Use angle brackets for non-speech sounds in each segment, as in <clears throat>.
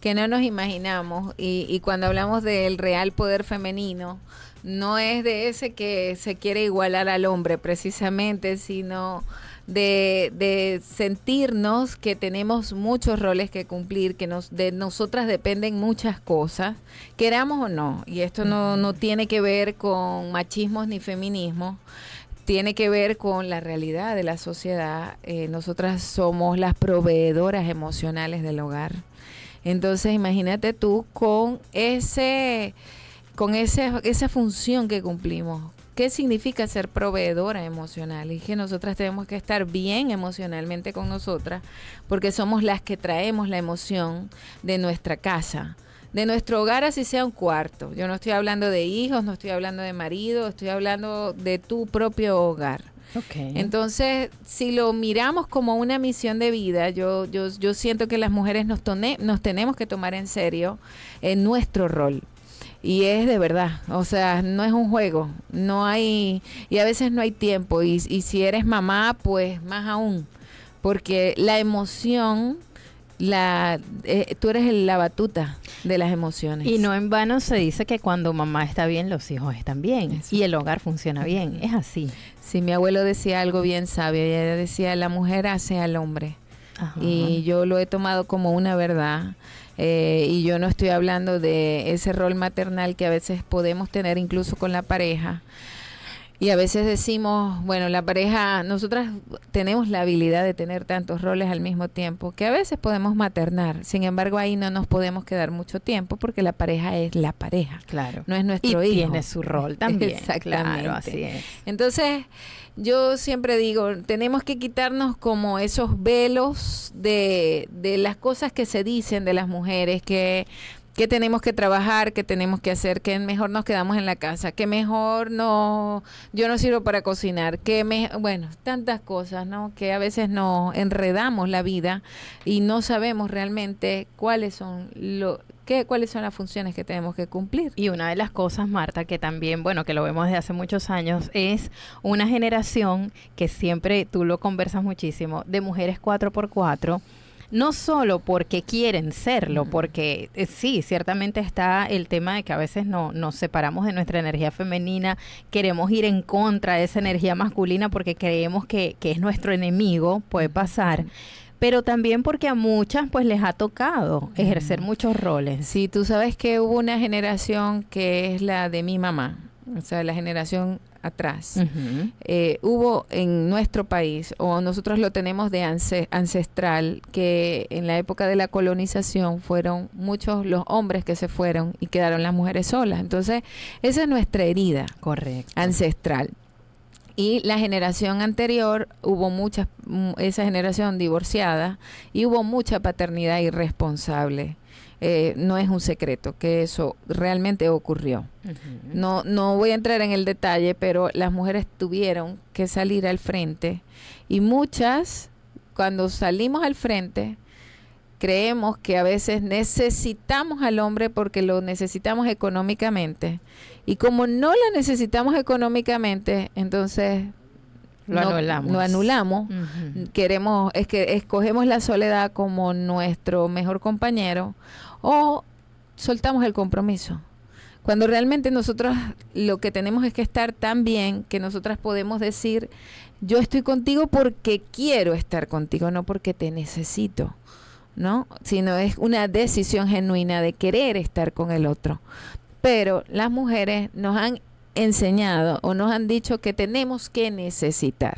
que no nos imaginamos y, cuando hablamos del real poder femenino, no es de ese que se quiere igualar al hombre precisamente, sino de, sentirnos que tenemos muchos roles que cumplir, que nos, de nosotras dependen muchas cosas, queramos o no, y esto no, no tiene que ver con machismos ni feminismo tiene que ver con la realidad de la sociedad. Eh, nosotras somos las proveedoras emocionales del hogar. Entonces, imagínate tú con ese con esa función que cumplimos. ¿Qué significa ser proveedora emocional? Y que nosotras tenemos que estar bien emocionalmente con nosotras, porque somos las que traemos la emoción de nuestra casa, de nuestro hogar, así sea un cuarto. Yo no estoy hablando de hijos, no estoy hablando de marido, estoy hablando de tu propio hogar. Entonces, si lo miramos como una misión de vida, yo, yo, yo siento que las mujeres nos, tenemos que tomar en serio en eh, nuestro rol. Y es de verdad, o sea, no es un juego, no hay, y a veces no hay tiempo, y, si eres mamá, pues más aún, porque la emoción la eh, tú eres la batuta de las emociones. Y no en vano se dice que cuando mamá está bien, los hijos están bien y el hogar funciona bien. Es así. Sí, mi abuelo decía algo bien sabio, ella decía, la mujer hace al hombre. Y yo lo he tomado como una verdad. Eh, y yo no estoy hablando de ese rol maternal que a veces podemos tener incluso con la pareja, y a veces decimos, bueno, la pareja, nosotras tenemos la habilidad de tener tantos roles al mismo tiempo que a veces podemos maternar. Sin embargo, ahí no nos podemos quedar mucho tiempo porque la pareja es la pareja. Claro. No es nuestro y hijo. Tiene su rol <laughs> también. Exactamente. Claro, así es. Entonces, yo siempre digo, tenemos que quitarnos como esos velos de, de las cosas que se dicen de las mujeres que que tenemos que trabajar, que tenemos que hacer, que mejor nos quedamos en la casa, que mejor no, yo no sirvo para cocinar, que me, bueno, tantas cosas, ¿no? Que a veces nos enredamos la vida y no sabemos realmente cuáles son lo, qué, cuáles son las funciones que tenemos que cumplir. Y una de las cosas, Marta, que también, bueno, que lo vemos desde hace muchos años, es una generación que siempre, tú lo conversas muchísimo, de mujeres cuatro por cuatro no solo porque quieren serlo, porque eh, sí, ciertamente está el tema de que a veces nos separamos de nuestra energía femenina, queremos ir en contra de esa energía masculina porque creemos que, que es nuestro enemigo, puede pasar pero también porque a muchas pues les ha tocado ejercer muchos roles. Sí, tú sabes que hubo una generación que es la de mi mamá, o sea, la generación atrás, eh, hubo en nuestro país, o nosotros lo tenemos de ancestral, que en la época de la colonización fueron muchos los hombres que se fueron y quedaron las mujeres solas. Entonces, esa es nuestra herida ancestral. Y la generación anterior hubo muchas, mm, esa generación divorciada, y hubo mucha paternidad irresponsable eh, no es un secreto que eso realmente ocurrió. no, no voy a entrar en el detalle, pero las mujeres tuvieron que salir al frente y muchas, cuando salimos al frente, creemos que a veces necesitamos al hombre porque lo necesitamos económicamente. Y como no lo necesitamos económicamente, entonces lo no, anulamos. Queremos, es que escogemos la soledad como nuestro mejor compañero o soltamos el compromiso. Cuando realmente nosotros lo que tenemos es que estar tan bien que nosotras podemos decir, yo estoy contigo porque quiero estar contigo, no porque te necesito. ¿no? sino es una decisión genuina de querer estar con el otro. Pero las mujeres nos han enseñado o nos han dicho que tenemos que necesitar.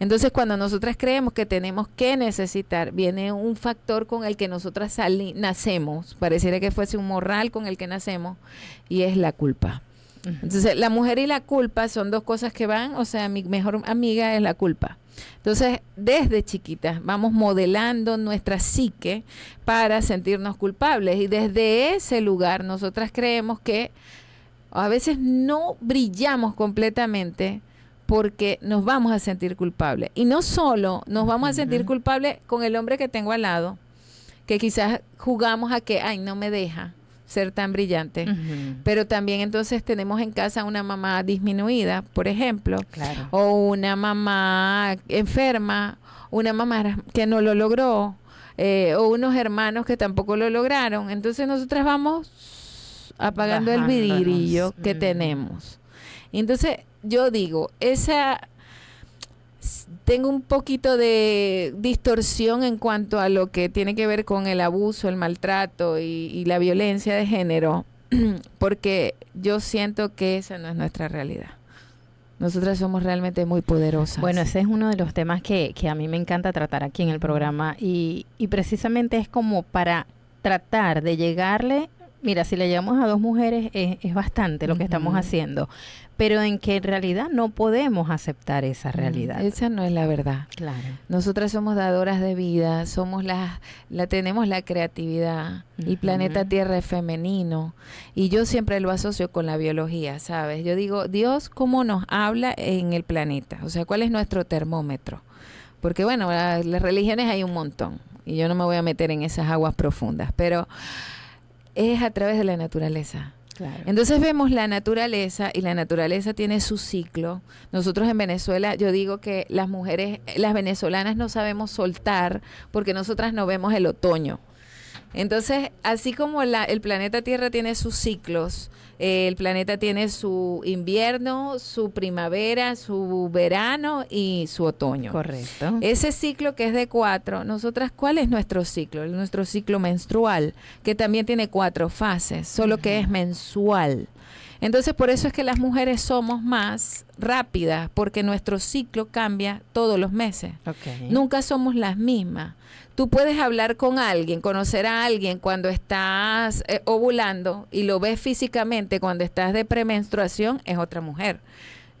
Entonces, cuando nosotras creemos que tenemos que necesitar, viene un factor con el que nosotras nacemos, pareciera que fuese un moral con el que nacemos, y es la culpa. Entonces, la mujer y la culpa son dos cosas que van, o sea, mi mejor amiga es la culpa. Entonces, desde chiquitas vamos modelando nuestra psique para sentirnos culpables y desde ese lugar nosotras creemos que a veces no brillamos completamente porque nos vamos a sentir culpables. Y no solo nos vamos a sentir culpables con el hombre que tengo al lado, que quizás jugamos a que, ay, no me deja ser tan brillante. Pero también entonces tenemos en casa una mamá disminuida, por ejemplo, o una mamá enferma, una mamá que no lo logró, eh, o unos hermanos que tampoco lo lograron. Entonces nosotras vamos apagando el vidirillo que mm. tenemos. Entonces, yo digo, esa tengo un poquito de distorsión en cuanto a lo que tiene que ver con el abuso, el maltrato y, la violencia de género, <clears throat> porque yo siento que esa no es nuestra realidad. Nosotras somos realmente muy poderosas. Bueno, ese es uno de los temas que, a mí me encanta tratar aquí en el programa y, y precisamente es como para tratar de llegarle mira, si le llamamos a dos mujeres es, bastante lo que estamos haciendo, pero en que en realidad no podemos aceptar esa mm, realidad. Esa no es la verdad. Claro. Nosotras somos dadoras de vida, somos las, la tenemos la creatividad. Y El planeta Tierra es femenino y yo siempre lo asocio con la biología, ¿sabes? Yo digo, Dios cómo nos habla en el planeta, o sea, ¿cuál es nuestro termómetro? Porque bueno, las religiones hay un montón y yo no me voy a meter en esas aguas profundas, pero es a través de la naturaleza. Entonces vemos la naturaleza y la naturaleza tiene su ciclo. Nosotros en Venezuela, yo digo que las mujeres, las venezolanas no sabemos soltar porque nosotras no vemos el otoño. Entonces, así como el planeta Tierra tiene sus ciclos, eh, el planeta tiene su invierno, su primavera, su verano y su otoño. Correcto. Ese ciclo que es de cuatro, nosotras, ¿cuál es nuestro ciclo? Nuestro ciclo menstrual, que también tiene cuatro fases, solo que es mensual. Entonces, por eso es que las mujeres somos más rápida porque nuestro ciclo cambia todos los meses. Nunca somos las mismas. Tú puedes hablar con alguien, conocer a alguien cuando estás eh, ovulando y lo ves físicamente, cuando estás de premenstruación es otra mujer.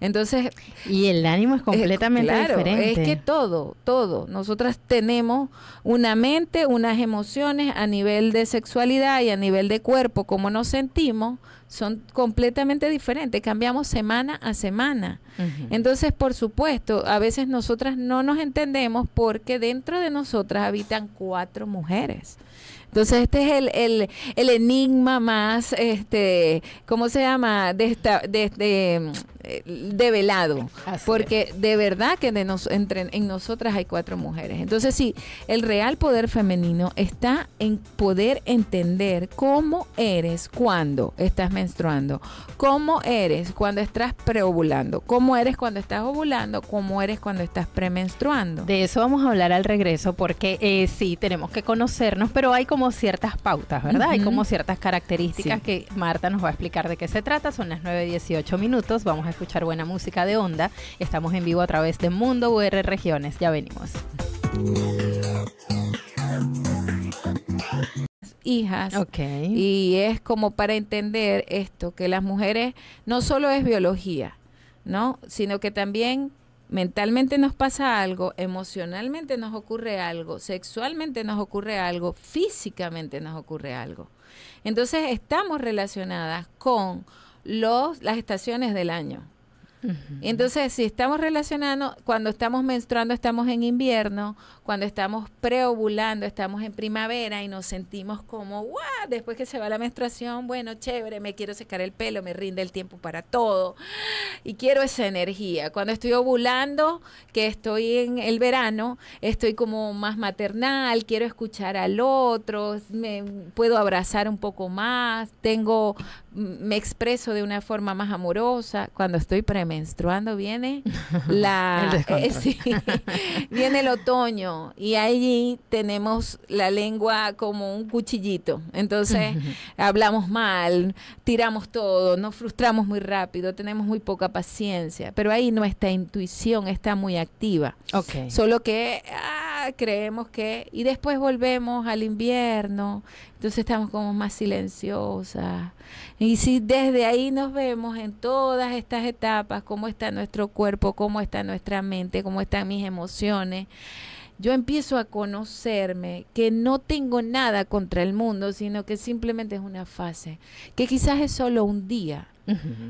Entonces... Y el ánimo es completamente es, claro, diferente. Es que todo, todo. Nosotras tenemos una mente, unas emociones a nivel de sexualidad y a nivel de cuerpo, como nos sentimos, son completamente diferentes. Cambiamos semana a semana. Entonces, por supuesto, a veces nosotras no nos entendemos porque dentro de nosotras habitan cuatro mujeres. Entonces, este es el, el, enigma más, este, ¿cómo se llama? De esta, de, develado, porque de verdad que en nosotras hay cuatro mujeres. Entonces sí, el real poder femenino está en poder entender cómo eres cuando estás menstruando, cómo eres cuando estás preovulando, cómo eres cuando estás ovulando, cómo eres cuando estás premenstruando. De eso vamos a hablar al regreso, porque eh, sí, tenemos que conocernos, pero hay como ciertas pautas, ¿verdad? Hay como ciertas características que Marta nos va a explicar de qué se trata. Son las 9.18 minutos, vamos a escuchar buena música de onda. Estamos en vivo a través de Mundo VR Regiones. Ya venimos. hijas. Ok. Y es como para entender esto, que las mujeres no solo es biología, ¿no? Sino que también mentalmente nos pasa algo, emocionalmente nos ocurre algo, sexualmente nos ocurre algo, físicamente nos ocurre algo. Entonces estamos relacionadas con los, las estaciones del año. Entonces, si estamos relacionando, cuando estamos menstruando estamos en invierno, cuando estamos preovulando estamos en primavera y nos sentimos como, ¡guau! Después que se va la menstruación, bueno, chévere, me quiero secar el pelo, me rinde el tiempo para todo y quiero esa energía. Cuando estoy ovulando, que estoy en el verano, estoy como más maternal, quiero escuchar al otro, me puedo abrazar un poco más, tengo me expreso de una forma más amorosa. Cuando estoy premenstruando viene <laughs> la eh, <laughs> viene el otoño y allí tenemos la lengua como un cuchillito. Entonces, <laughs> hablamos mal, tiramos todo, nos frustramos muy rápido, tenemos muy poca paciencia, pero ahí nuestra intuición está muy activa. Solo que creemos que, y después volvemos al invierno, entonces estamos como más silenciosas. Y si desde ahí nos vemos en todas estas etapas, cómo está nuestro cuerpo, cómo está nuestra mente, cómo están mis emociones, yo empiezo a conocerme, que no tengo nada contra el mundo, sino que simplemente es una fase, que quizás es solo un día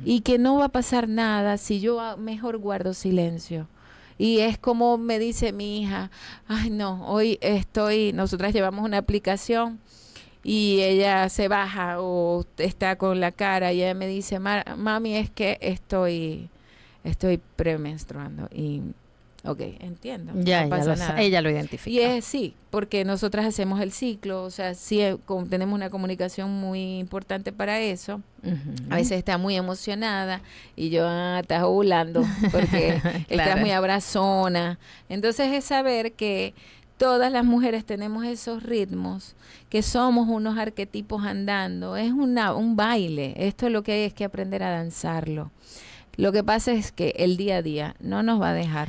y que no va a pasar nada si yo ah, mejor guardo silencio. Y es como me dice mi hija, ay no, hoy estoy, nosotras llevamos una aplicación y ella se baja o está con la cara y ella me dice, mami, es que estoy, estoy premenstruando. Y Ok, entiendo. Ya, nada. ella lo identifica. Y es sí, porque nosotras hacemos el ciclo, o sea, sí eh, tenemos una comunicación muy importante para eso. A veces está muy emocionada y yo, ah, estás porque <laughs> está muy abrazona. Entonces es saber que todas las mujeres tenemos esos ritmos, que somos unos arquetipos andando, es una, un baile, esto es lo que hay es que aprender a danzarlo. Lo que pasa es que el día a día no nos va a dejar.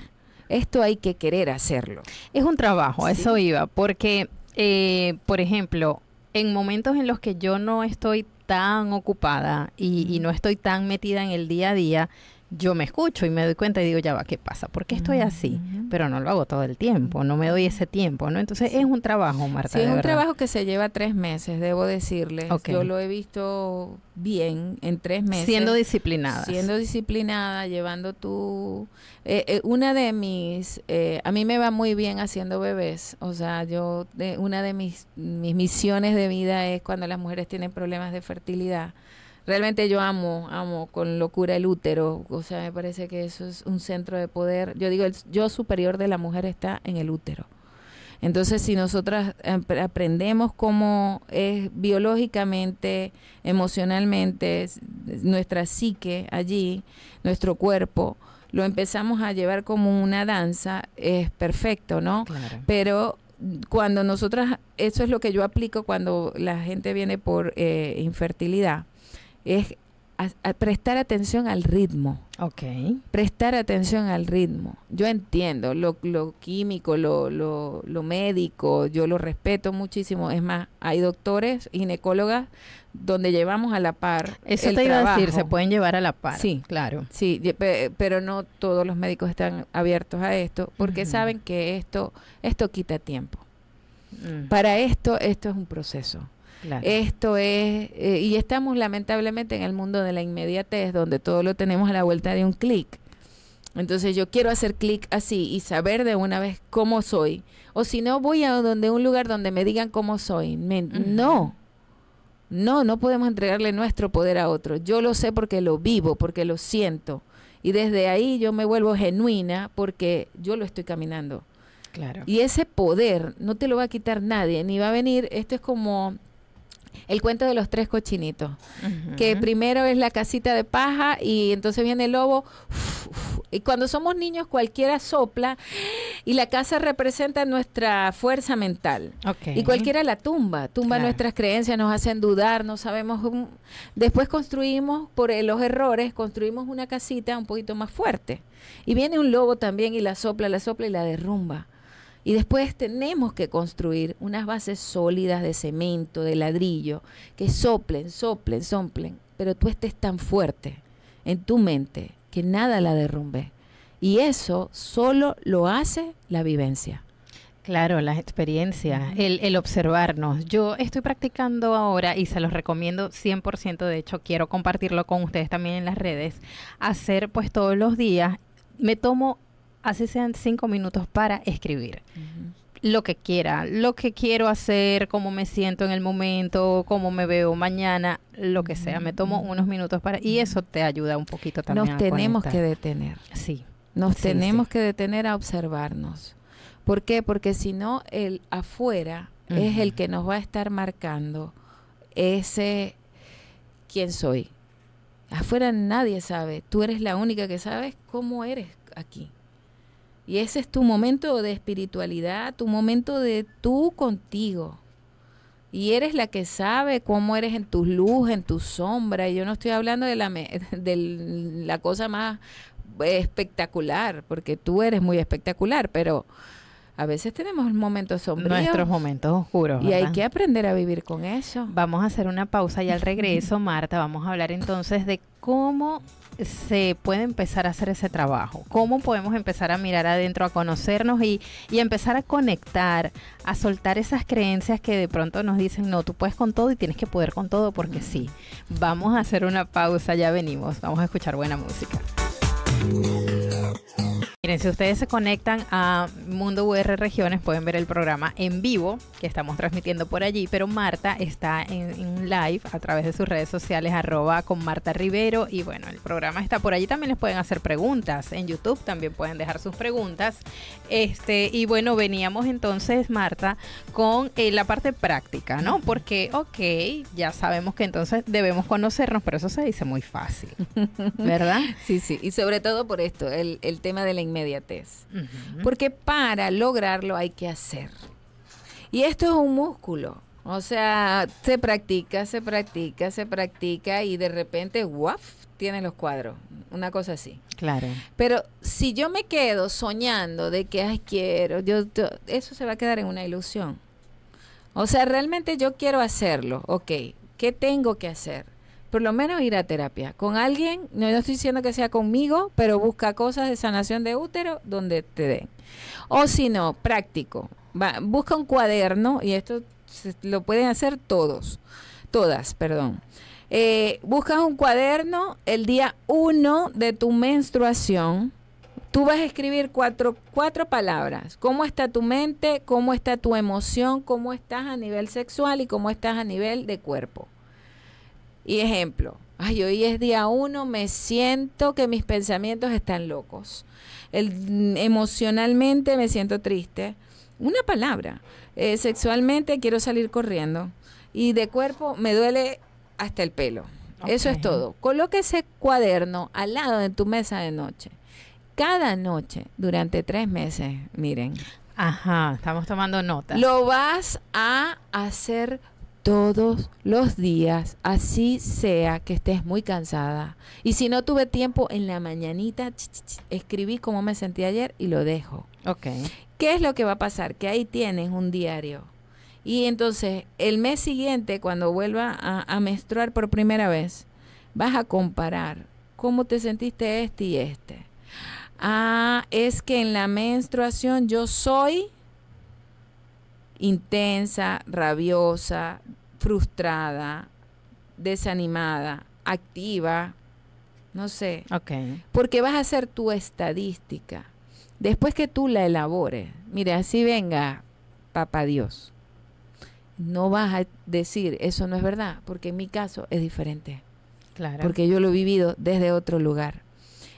Esto hay que querer hacerlo. Es un trabajo, eso iba, porque, eh, por ejemplo, en momentos en los que yo no estoy tan ocupada y no estoy tan metida en el día a día, yo me escucho y me doy cuenta y digo, ya va, ¿qué pasa? ¿Por qué estoy así? Pero no lo hago todo el tiempo, no me doy ese tiempo, ¿no? Entonces es un trabajo, Marta. Sí, es un trabajo que se lleva tres meses, debo decirle. Yo lo he visto bien en tres meses. Siendo disciplinada. Siendo disciplinada, llevando tu... Eh, eh, una de mis... Eh, a mí me va muy bien haciendo bebés, o sea, yo... De, una de mis, mis misiones de vida es cuando las mujeres tienen problemas de fertilidad realmente yo amo, amo con locura el útero. O sea, me parece que eso es un centro de poder. Yo digo, el yo superior de la mujer está en el útero. Entonces, si nosotras aprendemos cómo es biológicamente, emocionalmente, nuestra psique allí, nuestro cuerpo, lo empezamos a llevar como una danza, es perfecto, ¿no? Pero cuando nosotras, eso es lo que yo aplico cuando la gente viene por eh, infertilidad es prestar atención al ritmo. Ok. Prestar atención al ritmo. Yo entiendo lo, lo químico, lo, lo, médico, yo lo respeto muchísimo. Es más, hay doctores, ginecólogas, donde llevamos a la par. Eso te iba a decir, se pueden llevar a la par. Sí, claro. Sí, pero no todos los médicos están abiertos a esto porque saben que esto, esto quita tiempo. Mm. Para esto, esto es un proceso. Esto es, eh, y estamos lamentablemente en el mundo de la inmediatez, donde todo lo tenemos a la vuelta de un clic. Entonces yo quiero hacer clic así y saber de una vez cómo soy. O si no, voy a donde un lugar donde me digan cómo soy. No, no, no podemos entregarle nuestro poder a otro. Yo lo sé porque lo vivo, porque lo siento. Y desde ahí yo me vuelvo genuina porque yo lo estoy caminando. Claro. Y ese poder no te lo va a quitar nadie, ni va a venir, esto es como el cuento de los tres cochinitos, que primero es la casita de paja y entonces viene el lobo. y cuando somos niños cualquiera sopla y la casa representa nuestra fuerza mental. Y cualquiera la tumba, tumba nuestras creencias, nos hacen dudar, no sabemos. Después construimos, por los errores, construimos una casita un poquito más fuerte. Y viene un lobo también y la sopla, la sopla y la derrumba. Y después tenemos que construir unas bases sólidas de cemento, de ladrillo, que soplen, soplen, soplen, pero tú estés tan fuerte en tu mente que nada la derrumbe. Y eso solo lo hace la vivencia. Claro, las experiencias, el, observarnos. Yo estoy practicando ahora y se los recomiendo 100%, de hecho quiero compartirlo con ustedes también en las redes, hacer pues todos los días, me tomo así sean cinco minutos para escribir. Lo que quiera, lo que quiero hacer, cómo me siento en el momento, cómo me veo mañana, lo que sea. Me tomo unos minutos para... Y eso te ayuda un poquito también. Nos tenemos que detener. Sí. Nos tenemos que detener a observarnos. ¿Por qué? Porque si no, el afuera es el que nos va a estar marcando ese quién soy. Afuera nadie sabe. Tú eres la única que sabes cómo eres aquí. Y ese es tu momento de espiritualidad, tu momento de tú contigo. Y eres la que sabe cómo eres en tu luz, en tu sombra. Y yo no estoy hablando de la, <laughs> la cosa más espectacular, porque tú eres muy espectacular, pero a veces tenemos momentos sombríos. Nuestros momentos oscuros. Y hay que aprender a vivir con eso. Vamos a hacer una pausa y al regreso, <laughs> Marta, vamos a hablar entonces de cómo se puede empezar a hacer ese trabajo? ¿Cómo podemos empezar a mirar adentro, a conocernos y, empezar a conectar, a soltar esas creencias que de pronto nos dicen, no, tú puedes con todo y tienes que poder con todo porque sí. Vamos a hacer una pausa, ya venimos, vamos a escuchar buena música. Miren, si ustedes se conectan a Mundo VR Regiones, pueden ver el programa en vivo que estamos transmitiendo por allí, pero Marta está en, live a través de sus redes sociales, arroba con Marta Rivero, y bueno, el programa está por allí, también les pueden hacer preguntas, en YouTube también pueden dejar sus preguntas, este, y bueno, veníamos entonces, Marta, con eh, la parte práctica, ¿no? Porque, ok, ya sabemos que entonces debemos conocernos, pero eso se dice muy fácil, ¿verdad? <laughs> sí, sí, y sobre todo por esto, el, el tema de la inmediatez. Porque para lograrlo hay que hacer. Y esto es un músculo. O sea, se practica, se practica, se practica y de repente, ¡guaf! tiene los cuadros. Una cosa así. Claro. Pero si yo me quedo soñando de que, ay, quiero, yo, eso se va a quedar en una ilusión. O sea, realmente yo quiero hacerlo. Ok, ¿qué tengo que hacer? por lo menos ir a terapia. Con alguien, no, estoy diciendo que sea conmigo, pero busca cosas de sanación de útero donde te den. O si no, práctico. busca un cuaderno, y esto lo pueden hacer todos, todas, perdón. Eh, buscas un cuaderno el día 1 de tu menstruación. Tú vas a escribir cuatro, cuatro palabras. ¿Cómo está tu mente? ¿Cómo está tu emoción? ¿Cómo estás a nivel sexual? ¿Y cómo estás a nivel de cuerpo? Y ejemplo, ay, hoy es día uno, me siento que mis pensamientos están locos. Mm, emocionalmente me siento triste. Una palabra. Eh, sexualmente quiero salir corriendo. Y de cuerpo me duele hasta el pelo. Eso es todo. Coloque ese cuaderno al lado de tu mesa de noche. Cada noche, durante tres meses, miren. Ajá, estamos tomando nota. Lo vas a hacer todos los días, así sea que estés muy cansada. Y si no tuve tiempo en la mañanita, escribí cómo me sentí ayer y lo dejo. Ok. ¿Qué es lo que va a pasar? Que ahí tienes un diario. Y entonces, el mes siguiente, cuando vuelva a, a menstruar por primera vez, vas a comparar cómo te sentiste este y este. Ah, es que en la menstruación yo soy intensa, rabiosa, frustrada, desanimada, activa, no sé. Porque vas a hacer tu estadística. Después que tú la elabores, mire, así venga, papá Dios. No vas a decir, eso no es verdad, porque en mi caso es diferente. Porque yo lo he vivido desde otro lugar.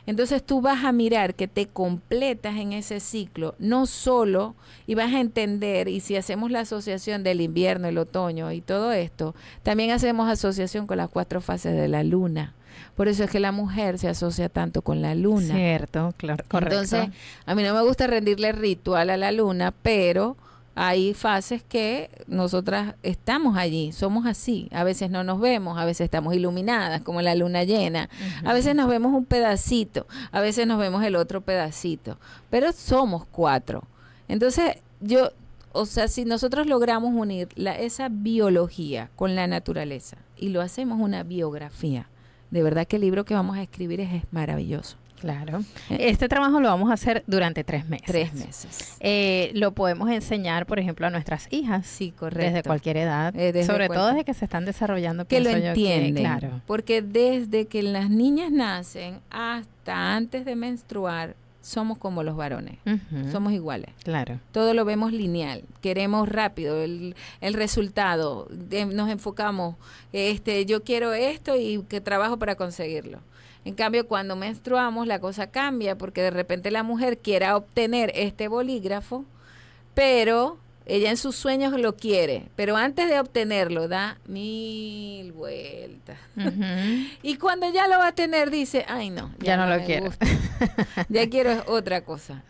Entonces tú vas a mirar que te completas en ese ciclo, no solo, y vas a entender, y si hacemos la asociación del invierno, el otoño y todo esto, también hacemos asociación con las cuatro fases de la luna. Por eso es que la mujer se asocia tanto con la luna. Cierto, claro, correcto. Entonces, a mí no me gusta rendirle ritual a la luna, pero hay fases que nosotras estamos allí, somos así. A veces no nos vemos, a veces estamos iluminadas como la luna llena, a veces nos vemos un pedacito, a veces nos vemos el otro pedacito, pero somos cuatro. Entonces, yo, o sea, si nosotros logramos unir esa biología con la naturaleza y lo hacemos una biografía, de verdad que el libro que vamos a escribir es maravilloso. Claro. Eh. Este trabajo lo vamos a hacer durante tres meses. Tres meses. Eh, lo podemos enseñar, por ejemplo, a nuestras hijas. Sí, correcto. Desde cualquier edad. Eh, sobre todo desde que se están desarrollando. Que lo entienden. claro. Porque desde que las niñas nacen hasta antes de menstruar, somos como los varones, somos iguales. Claro. Todo lo vemos lineal, queremos rápido el, resultado, eh, nos enfocamos, este, yo quiero esto y que trabajo para conseguirlo. En cambio, cuando menstruamos la cosa cambia porque de repente la mujer quiera obtener este bolígrafo, pero ella en sus sueños lo quiere, pero antes de obtenerlo da mil vueltas. <laughs> y cuando ya lo va a tener dice, ay no, ya, no, lo quiero. <laughs> ya quiero otra cosa.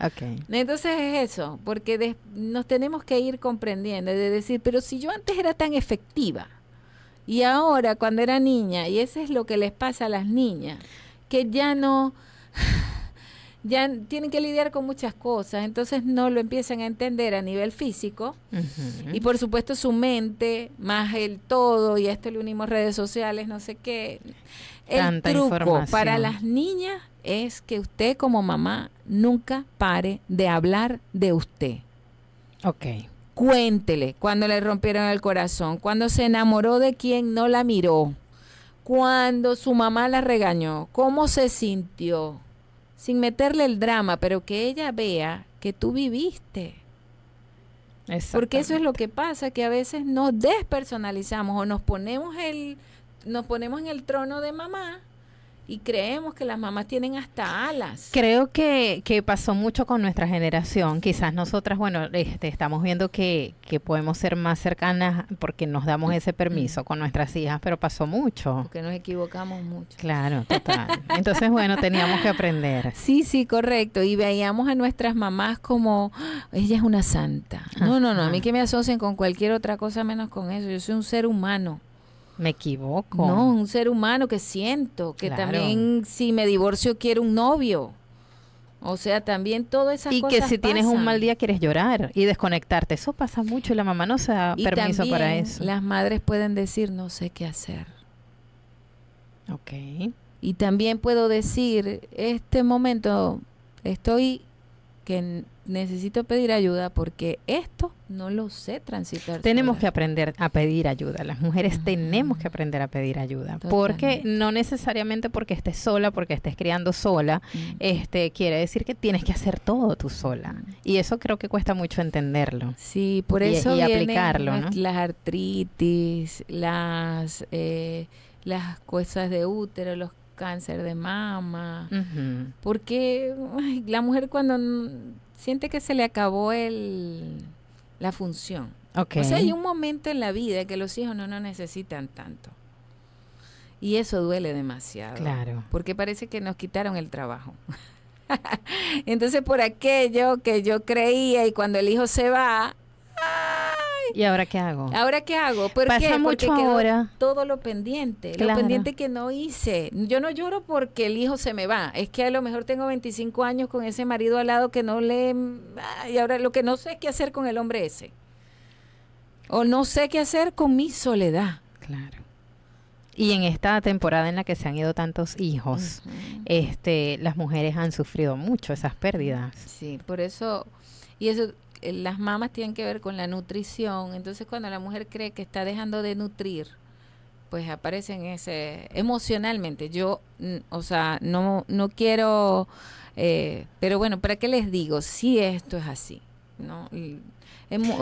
Entonces es eso, porque nos tenemos que ir comprendiendo, de decir, pero si yo antes era tan efectiva y ahora cuando era niña, y eso es lo que les pasa a las niñas, que ya no ya tienen que lidiar con muchas cosas, entonces no lo empiezan a entender a nivel físico. Y por supuesto su mente, más el todo, y a esto le unimos redes sociales, no sé qué. El truco para las niñas es que usted como mamá nunca pare de hablar de usted. Ok. Cuéntele cuando le rompieron el corazón, cuando se enamoró de quien no la miró, cuando su mamá la regañó, cómo se sintió sin meterle el drama, pero que ella vea que tú viviste. Porque eso es lo que pasa, que a veces nos despersonalizamos o nos ponemos el nos ponemos en el trono de mamá y creemos que las mamás tienen hasta alas. Creo que, que pasó mucho con nuestra generación. Quizás nosotras, bueno, este, estamos viendo que, que podemos ser más cercanas porque nos damos ese permiso con nuestras hijas, pero pasó mucho. Porque nos equivocamos mucho. Claro, total. Entonces, bueno, teníamos que aprender. <laughs> Sí, sí, correcto. Y veíamos a nuestras mamás como, ella es una santa. Ah, no, no, no, a mí que me asocien con cualquier otra cosa menos con eso. Yo soy un ser humano. Me equivoco. No, un ser humano que siento, que también si me divorcio quiero un novio. O sea, también todas esas y Y que si tienes un mal día quieres llorar y desconectarte. Eso pasa mucho y la mamá no se da permiso para eso. Las madres pueden decir, no sé qué hacer. Ok. Y también puedo decir, este momento estoy que necesito pedir ayuda porque esto no lo sé transitar. Tenemos que aprender a pedir ayuda. Las mujeres tenemos que aprender a pedir ayuda. Porque no necesariamente porque estés sola, porque estés criando sola, mm. este quiere decir que tienes que hacer todo tú sola. Mm. Y eso creo que cuesta mucho entenderlo. Sí, por eso. Y, aplicarlo. ¿no? las artritis, las, eh, las cosas de útero, los cáncer de mama. Porque la mujer cuando siente que se le acabó el, la función. O sea, hay un momento en la vida que los hijos no nos necesitan tanto. Y eso duele demasiado. Claro. Porque parece que nos quitaron el trabajo. <laughs> Entonces, por aquello que yo creía y cuando el hijo se va, ¿Y ahora qué hago? ¿Ahora qué hago? ¿Por mucho porque ahora. Todo lo pendiente, lo pendiente que no hice. Yo no lloro porque el hijo se me va. Es que a lo mejor tengo 25 años con ese marido al lado que no le... Ah, y ahora lo que no sé es qué hacer con el hombre ese. O no sé qué hacer con mi soledad. Claro. Y en esta temporada en la que se han ido tantos hijos, este, las mujeres han sufrido mucho esas pérdidas. Sí, por eso, y eso eh, las mamas tienen que ver con la nutrición, entonces cuando la mujer cree que está dejando de nutrir, pues aparecen ese emocionalmente. Yo, o sea, no, no quiero, eh, pero bueno, ¿para qué les digo? Si esto es así, ¿no?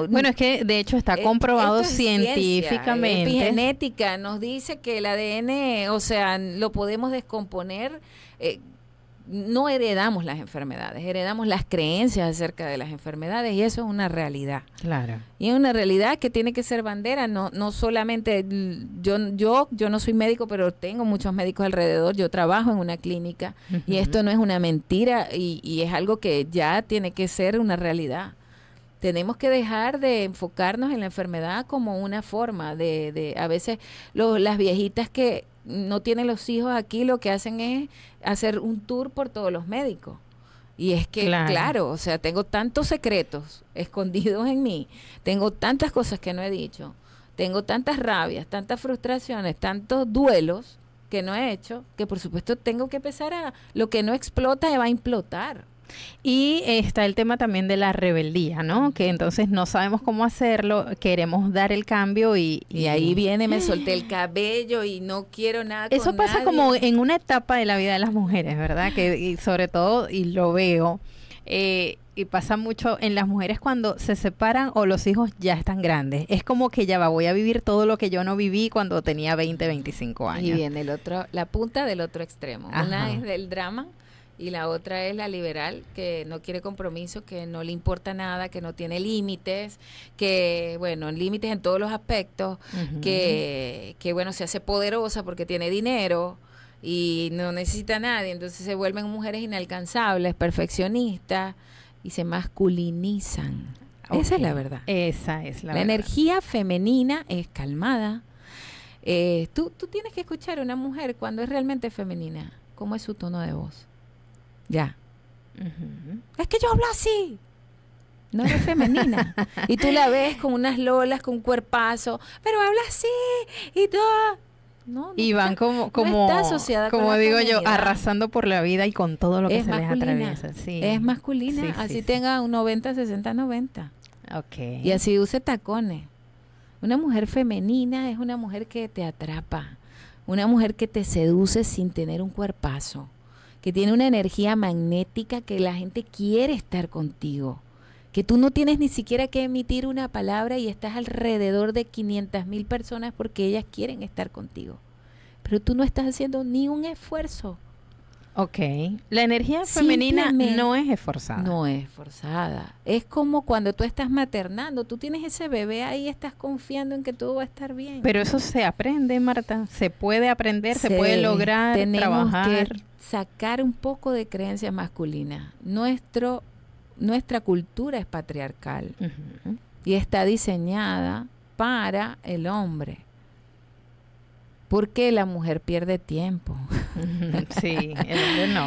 Bueno, es que de hecho está e, comprobado científicamente. La genética nos dice que el ADN, o sea, lo podemos descomponer. Eh, no heredamos las enfermedades, heredamos las creencias acerca de las enfermedades y eso es una realidad. Claro. Y es una realidad que tiene que ser bandera, no no solamente yo yo yo no soy médico, pero tengo muchos médicos alrededor, yo trabajo en una clínica y esto no es una mentira y, y es algo que ya tiene que ser una realidad tenemos que dejar de enfocarnos en la enfermedad como una forma de, de a veces las viejitas que no tienen los hijos aquí, lo que hacen es hacer un tour por todos los médicos. Y es que, claro. claro. o sea, tengo tantos secretos <laughs> escondidos en mí, tengo tantas cosas que no he dicho, tengo tantas rabias, tantas frustraciones, tantos duelos que no he hecho, que por supuesto tengo que empezar a, lo que no explota eh, va a implotar. Y está el tema también de la rebeldía, ¿no? Que entonces no sabemos cómo hacerlo, queremos dar el cambio y... Y, ahí viene, me solté el <gasps> cabello y no quiero nada. Eso pasa como en una etapa de la vida de las mujeres, ¿verdad? Que sobre todo, y lo veo, eh, y pasa mucho en las mujeres cuando se separan o los hijos ya están grandes. Es como que ya va, voy a vivir todo lo que yo no viví cuando tenía 20, 25 años. Y viene el otro, la punta del otro extremo. Una es del drama y la otra es la liberal, que no quiere compromiso, que no le importa nada, que no tiene límites, que, bueno, límites en todos los aspectos, que, bueno, se hace poderosa porque tiene dinero y no necesita a nadie, entonces se vuelven mujeres inalcanzables, perfeccionistas y se masculinizan. Esa es la verdad. Esa es la, la energía femenina es calmada. Eh, tú, tú tienes que escuchar a una mujer cuando es realmente femenina, cómo es su tono de voz ya. Es que yo hablo así. No es femenina. y tú la ves con unas lolas, con un cuerpazo, pero habla así y todo. Ah, no, y van como, como, como digo yo, arrasando por la vida y con todo lo que se les atraviesa. Es masculina, así tenga un 90, 60, 90. Okay. Y así use tacones. Una mujer femenina es una mujer que te atrapa, una mujer que te seduce sin tener un cuerpazo que tiene una energía magnética que la gente quiere estar contigo, que tú no tienes ni siquiera que emitir una palabra y estás alrededor de 500 mil personas porque ellas quieren estar contigo. Pero tú no estás haciendo ni un esfuerzo. Ok. La energía femenina no es esforzada. No es esforzada. Es como cuando tú estás maternando, tú tienes ese bebé ahí, estás confiando en que todo va a estar bien. Pero eso se aprende, Marta. Se puede aprender, se, puede lograr, trabajar. sacar un poco de creencias masculinas. Nuestro, nuestra cultura es patriarcal y está diseñada para el hombre porque la mujer pierde tiempo. <laughs> sí,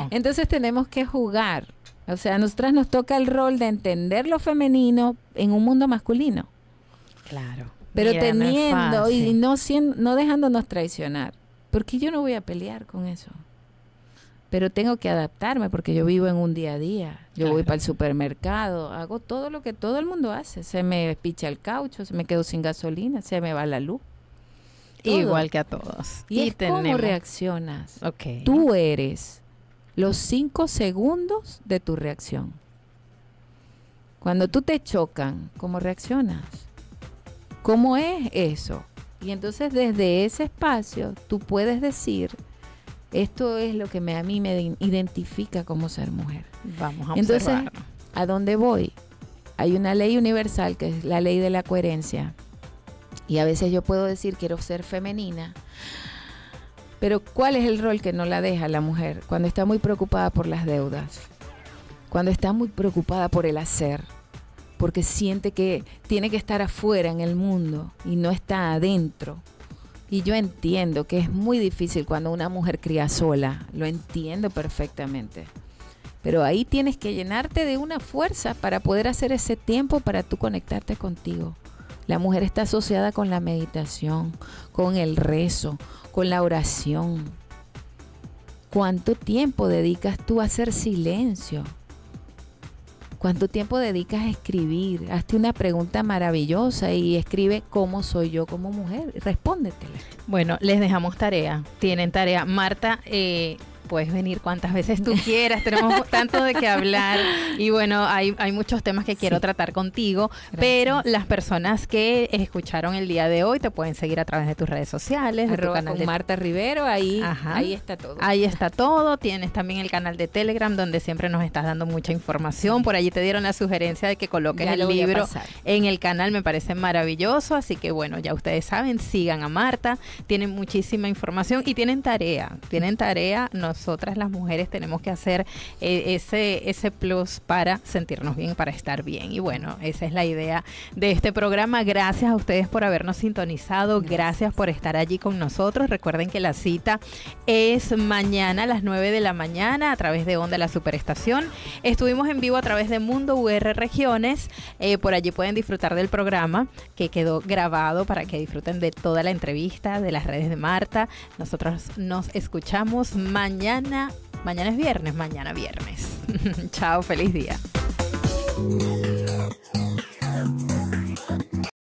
Entonces tenemos que jugar. O sea, a nosotras nos toca el rol de entender lo femenino en un mundo masculino. Claro. Pero teniendo y no, siendo, no dejándonos traicionar. Porque yo no voy a pelear con eso. Pero tengo que adaptarme porque yo vivo en un día a día. Yo voy para el supermercado, hago todo lo que todo el mundo hace. Se me picha el caucho, se me quedo sin gasolina, se me va la luz. Igual que a todos. Y, cómo reaccionas. Okay. Tú eres los cinco segundos de tu reacción. Cuando tú te chocan, ¿cómo reaccionas? ¿Cómo es eso? Y entonces desde ese espacio tú puedes decir, esto es lo que a mí me identifica como ser mujer. Vamos a Entonces, ¿a dónde voy? Hay una ley universal que es la ley de la coherencia y a veces yo puedo decir quiero ser femenina, pero ¿cuál es el rol que no la deja la mujer cuando está muy preocupada por las deudas? Cuando está muy preocupada por el hacer, porque siente que tiene que estar afuera en el mundo y no está adentro. Y yo entiendo que es muy difícil cuando una mujer cría sola, lo entiendo perfectamente. Pero ahí tienes que llenarte de una fuerza para poder hacer ese tiempo para tú conectarte contigo. La mujer está asociada con la meditación, con el rezo, con la oración. ¿Cuánto tiempo dedicas tú a hacer silencio? ¿Cuánto tiempo dedicas a escribir? Hazte una pregunta maravillosa y escribe cómo soy yo como mujer. Respóndetela. Bueno, les dejamos tarea. Tienen tarea. Marta, eh, puedes venir cuantas veces tú quieras, tenemos <laughs> tanto de qué hablar y bueno, hay, hay muchos temas que quiero tratar contigo, pero las personas que escucharon el día de hoy te pueden seguir a través de tus redes sociales, de tu canal de Marta Rivero, ahí, ahí está todo. Ahí está todo, tienes también el canal de Telegram donde siempre nos estás dando mucha información, por allí te dieron la sugerencia de que coloques el libro en el canal, me parece maravilloso, así que bueno, ya ustedes saben, sigan a Marta, tienen muchísima información y tienen tarea, tienen tarea, nos nosotras las mujeres tenemos que hacer eh, ese, ese plus para sentirnos bien, para estar bien. Y bueno, esa es la idea de este programa. Gracias a ustedes por habernos sintonizado, gracias por estar allí con nosotros. Recuerden que la cita es mañana a las 9 de la mañana a través de Onda La Superestación. Estuvimos en vivo a través de Mundo UR Regiones. Eh, por allí pueden disfrutar del programa que quedó grabado para que disfruten de toda la entrevista, de las redes de Marta. Nosotros nos escuchamos mañana mañana. es viernes, mañana viernes. <laughs> Chao, feliz día.